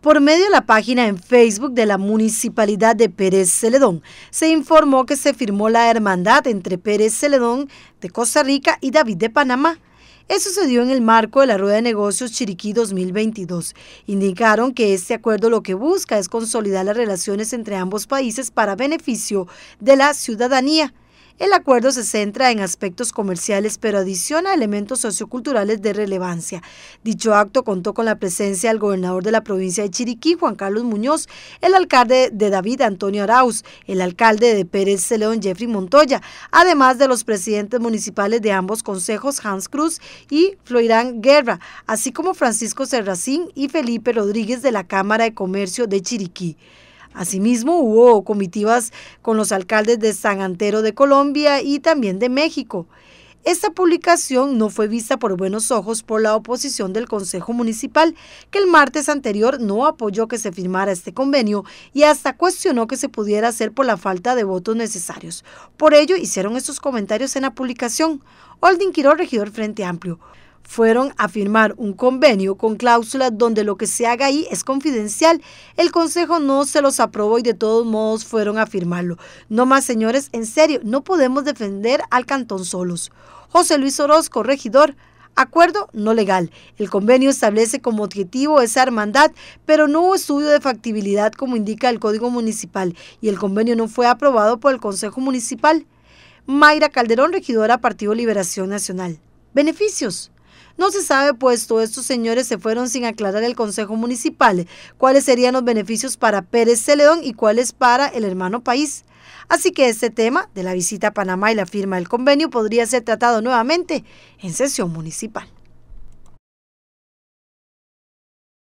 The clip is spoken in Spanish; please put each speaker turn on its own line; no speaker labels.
Por medio de la página en Facebook de la Municipalidad de Pérez Celedón, se informó que se firmó la hermandad entre Pérez Celedón de Costa Rica y David de Panamá. Eso sucedió en el marco de la Rueda de Negocios Chiriquí 2022. Indicaron que este acuerdo lo que busca es consolidar las relaciones entre ambos países para beneficio de la ciudadanía. El acuerdo se centra en aspectos comerciales, pero adiciona elementos socioculturales de relevancia. Dicho acto contó con la presencia del gobernador de la provincia de Chiriquí, Juan Carlos Muñoz, el alcalde de David Antonio Arauz, el alcalde de Pérez Celeón, Jeffrey Montoya, además de los presidentes municipales de ambos consejos, Hans Cruz y Floirán Guerra, así como Francisco Serracín y Felipe Rodríguez de la Cámara de Comercio de Chiriquí. Asimismo, hubo comitivas con los alcaldes de San Antero de Colombia y también de México. Esta publicación no fue vista por buenos ojos por la oposición del Consejo Municipal, que el martes anterior no apoyó que se firmara este convenio y hasta cuestionó que se pudiera hacer por la falta de votos necesarios. Por ello hicieron estos comentarios en la publicación. Holding Quiro, regidor Frente Amplio fueron a firmar un convenio con cláusulas donde lo que se haga ahí es confidencial. El Consejo no se los aprobó y de todos modos fueron a firmarlo. No más, señores, en serio, no podemos defender al cantón solos. José Luis Orozco, regidor, Acuerdo no legal. El convenio establece como objetivo esa hermandad, pero no hubo estudio de factibilidad como indica el Código Municipal y el convenio no fue aprobado por el Consejo Municipal. Mayra Calderón, regidora Partido Liberación Nacional. Beneficios. No se sabe, puesto estos señores se fueron sin aclarar el Consejo Municipal cuáles serían los beneficios para Pérez Celedón y cuáles para el hermano país. Así que este tema de la visita a Panamá y la firma del convenio podría ser tratado nuevamente en sesión municipal.